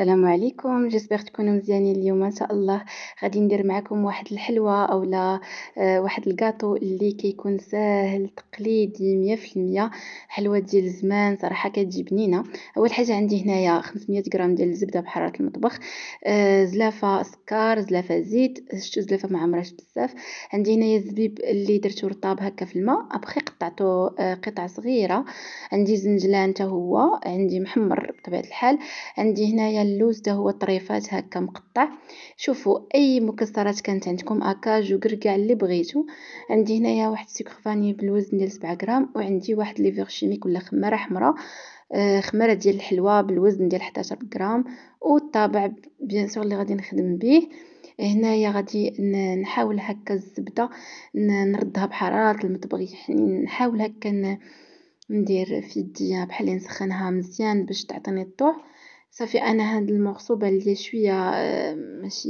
السلام عليكم جيسبر تكونوا مزيانين اليوم ان شاء الله غادي ندير معكم واحد الحلوى اولا آه واحد الكاطو اللي كيكون ساهل تقليدي 100% حلوى ديال زمان صراحه كتجي بنينه اول حاجه عندي هنايا 500 غرام ديال الزبده بحراره المطبخ آه زلافه سكر زلافه زيت شتو زلافه ما عمرهاش بزاف عندي هنايا الزبيب اللي درتو رطاب هكا في الماء ابخي قطعته آه قطع صغيره عندي زنجلان حتى هو عندي محمر بطبيعه الحال عندي هنايا اللوز ده هو طريفات هكا مقطع شوفوا اي مكسرات كانت عندكم اكاج جوكر اللي بغيتو عندي هنايا واحد السكر فاني بالوزن ديال 7 غرام وعندي واحد ليفيغ شيميك ولا خماره حمراء خمرة آه، خماره ديال الحلوى بالوزن ديال 11 غرام والطابع بيان سور اللي غادي نخدم به هنايا غادي نحاول هكا الزبده نردها بحراره المطبخ يعني نحاول هكا ندير في يديا بحال نسخنها مزيان باش تعطيني الطوع صافي انا هاد المغصوبه اللي شويه آه، ماشي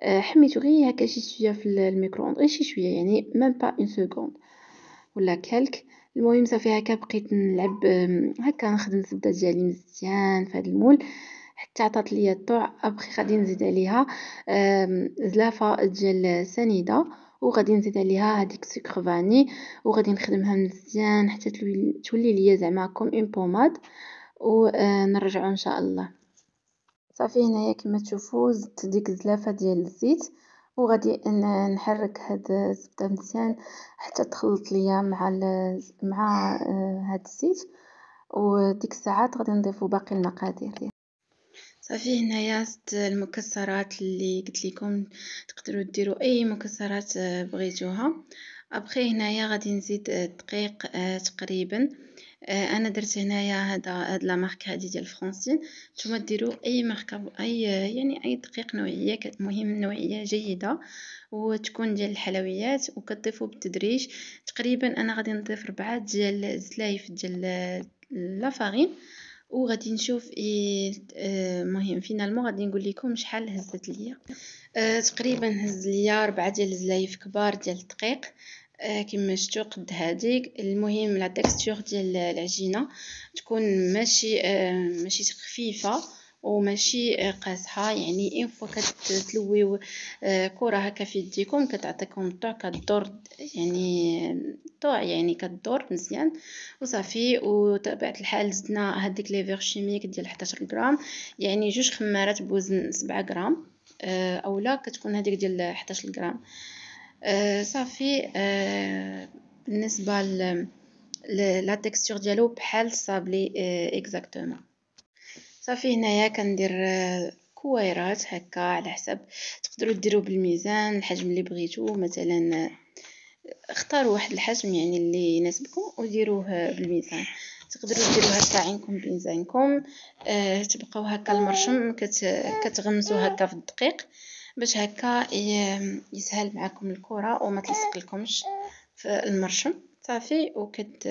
آه، حميتو غي هكا شي شويه في الميكرووند غير شي شويه يعني ميم با اون سكوند ولا كالك المهم صافي هكا بقيت نلعب آه، هكا نخدم الزبده ديالي مزيان في هذا المول حتى عطات ليا الطوع ابخي غادي نزيد عليها زلافه ديال سنيده وغادي نزيد عليها هذيك سكر فاني وغادي نخدمها مزيان حتى تولي ليا زعما كوم اون بوماد ونرجعوا ان شاء الله، صافي هنايا كيما تشوفو زدت ديك زلافة ديال الزيت وغادي نحرك هاد الزبدة مزيان حتى تخلط ليا مع مع آه، هاد الزيت وديك الساعات غادي نضيفو باقي المقادير. صافي هنايا زدت المكسرات اللي قلت لكم تقدروا ديروا اي مكسرات آه، بغيتوها ابخي هنايا غادي نزيد الدقيق آه، تقريبا آه، انا درت هنايا هذا هاد لا مارك هادي ديال فرانسين نتوما ديروا اي مارك اي يعني اي دقيق نوعيه مهم نوعيه جيده وتكون ديال الحلويات وكتضيفوا بالتدريج تقريبا انا غادي نضيف ربعه ديال الزلايف ديال لا فارين وغادي نشوف المهم آه، فينالمون غادي نقول لكم شحال هزت ليا أه تقريبا هز ليا ربعه ديال الزلايف كبار ديال الدقيق آه، كيما شتو قد هاديك المهم لا تيكستور ديال العجينه تكون ماشي آه، ماشي خفيفه وماشي آه، قاسحه يعني اون فوا كتلويو كره هكا في يديكم كتعطيكم الطوع كدور يعني الطوع يعني كدور مزيان وصافي وطبيعه الحال زدنا هذيك لي شيميك ديال 11 غرام يعني جوج خمارات بوزن 7 غرام اولا كتكون هذيك ديال 11 غرام صافي euh, euh, بالنسبة ل لا تيكستور ديالو بحال الصابلي اكزاكتومون صافي هنايا كندير euh, كويرات هكا على حسب تقدروا ديروا بالميزان الحجم اللي بغيتو مثلا اختاروا واحد الحجم يعني اللي يناسبكم وديروه بالميزان تقدروا ديروا هكا عينكم بميزانكم أه تبقاو هكا المرشم كت... كتغمسوا هكا في الدقيق باش هكا يسهل معاكم الكره وما تلصقلكمش في المرشم صافي وكت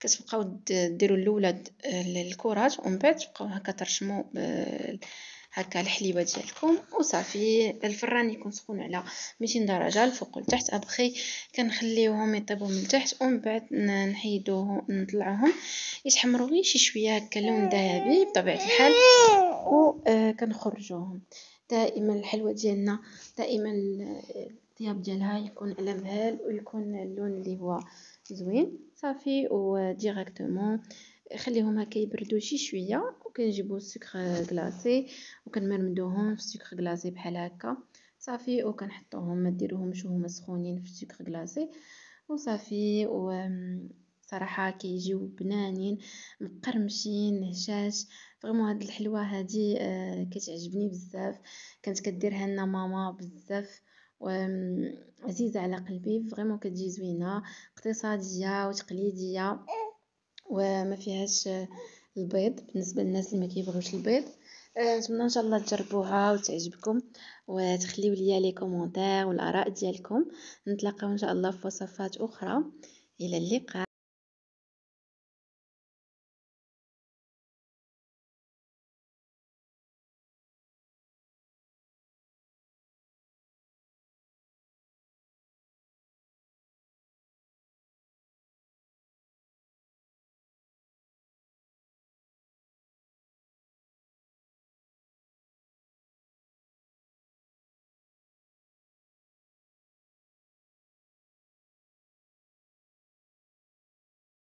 كتبقاو ديروا الاولى الكرات آه، ومن بعد تبقاو هكا ترشموا هكا الحليبه ديالكم وصافي الفران يكون سخون على 200 درجه الفوق والتحت ابخي كنخليوهم يطيبوا من التحت ومن بعد نحيدوه نطلعوهم يتحمروا غير شي شويه هكا لون ذهبي بطبيعه الحال وكنخرجوهم آه، دائما الحلوى ديالنا دائما الطياب ديالها يكون على مهال ويكون اللون اللي هو زوين صافي وديريكتومون خليهم هكا يبردوا شي شويه وكنجيبوا السكر كلاصي وكنمرمدوهم في السكر كلاصي بحال هكا صافي وكنحطوهم ما ديروهمش وهما سخونين في السكر كلاصي وصافي و صراحه كيجيو بنانين مقرمشين هشاش فريمون هاد الحلوى هادي آه، كتعجبني بزاف كانت كديرها لنا ماما بزاف عزيزة على قلبي فريمون كتجي زوينه اقتصاديه وتقليديه وما فيهاش آه، البيض بالنسبه للناس اللي ما كيبغيوش البيض آه، نتمنى ان شاء الله تجربوها وتعجبكم وتخليو ليا لي كومونتير والاراء ديالكم نتلاقاو ان شاء الله في وصفات اخرى الى اللقاء